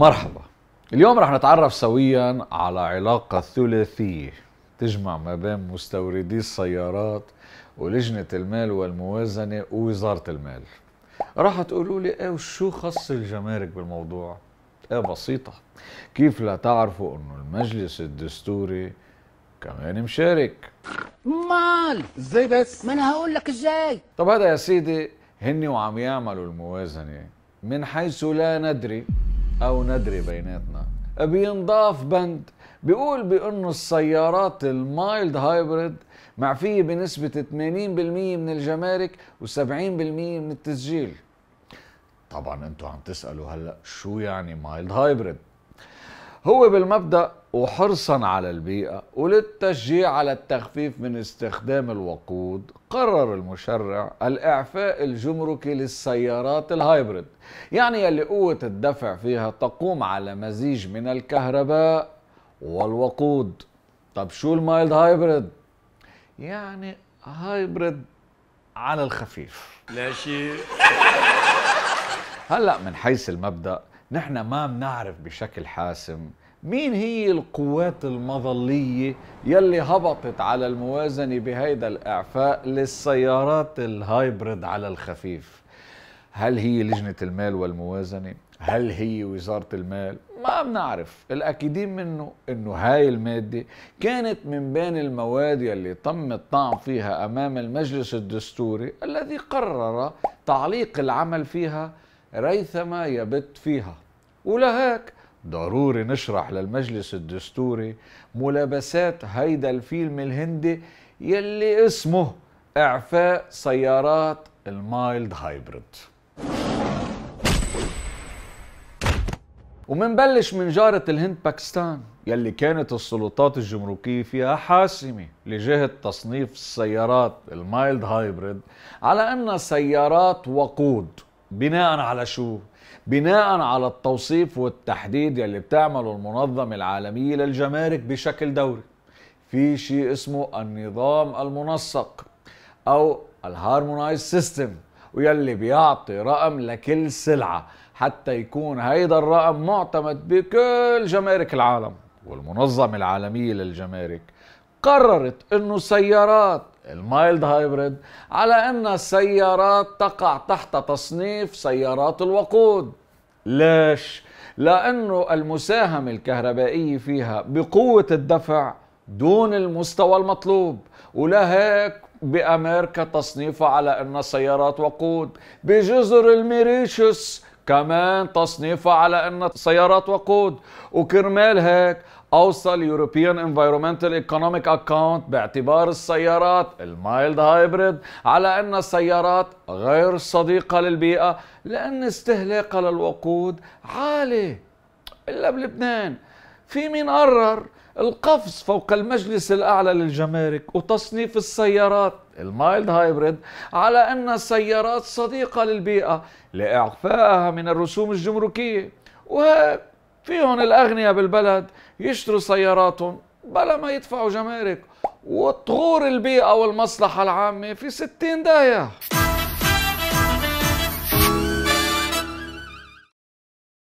مرحبا اليوم رح نتعرف سويا على علاقة ثلاثية تجمع ما بين مستوردي السيارات ولجنة المال والموازنة ووزارة المال راح تقولوا لي ايه وشو خص الجمارك بالموضوع ايه بسيطة كيف لا تعرفوا انه المجلس الدستوري كمان مشارك مال ازاي بس ما انا هقول لك ازاي طب هذا يا سيدي هني وعم يعملوا الموازنة من حيث لا ندري أو ندري بيناتنا بينضاف بند بيقول بأنه السيارات المايلد هايبرد معفية بنسبة 80% من الجمارك و70% من التسجيل طبعا انتو عم تسألوا هلأ شو يعني مايلد هايبرد هو بالمبدا وحرصا على البيئه وللتشجيع على التخفيف من استخدام الوقود قرر المشرع الاعفاء الجمركي للسيارات الهايبرد يعني اللي قوه الدفع فيها تقوم على مزيج من الكهرباء والوقود طب شو المايلد هايبرد يعني هايبرد على الخفيف لا شيء هلا من حيث المبدا نحن ما بنعرف بشكل حاسم مين هي القوات المظلية يلي هبطت على الموازنة بهيدا الإعفاء للسيارات الهايبرد على الخفيف هل هي لجنة المال والموازنة؟ هل هي وزارة المال؟ ما بنعرف الأكيدين منه أنه هاي المادة كانت من بين المواد يلي تم الطعن فيها أمام المجلس الدستوري الذي قرر تعليق العمل فيها ريثما يبت فيها ولهاك ضروري نشرح للمجلس الدستوري ملابسات هيدا الفيلم الهندي يلي اسمه إعفاء سيارات المايلد هايبرد ومنبلش من جارة الهند باكستان يلي كانت السلطات الجمركية فيها حاسمة لجهة تصنيف السيارات المايلد هايبرد على أنها سيارات وقود بناء على شو؟ بناء على التوصيف والتحديد يلي بتعمله المنظمة العالمية للجمارك بشكل دوري في شيء اسمه النظام المنسق أو الهارمونايز سيستم ويلي بيعطي رقم لكل سلعة حتى يكون هيدا الرقم معتمد بكل جمارك العالم والمنظمة العالمية للجمارك قررت انه سيارات المايلد هايبريد على ان السيارات تقع تحت تصنيف سيارات الوقود ليش؟ لانه المساهمة الكهربائية فيها بقوة الدفع دون المستوى المطلوب ولهيك بامريكا تصنيفها على انها سيارات وقود بجزر الميريشوس كمان تصنيفها على انها سيارات وقود وكرمال هيك أوصى اليوروبيان انفايرومنتال ايكونوميك اكاونت باعتبار السيارات المايلد هايبريد على أن السيارات غير صديقة للبيئة لأن استهلاكها للوقود عالي إلا بلبنان في مين قرر القفز فوق المجلس الأعلى للجمارك وتصنيف السيارات المايلد هايبريد على أن السيارات صديقة للبيئة لإعفائها من الرسوم الجمركية وهيك فيهم الأغنياء بالبلد يشتروا سياراتهم بلا ما يدفعوا جمارك وتغور البيئة والمصلحة العامة في ستين داية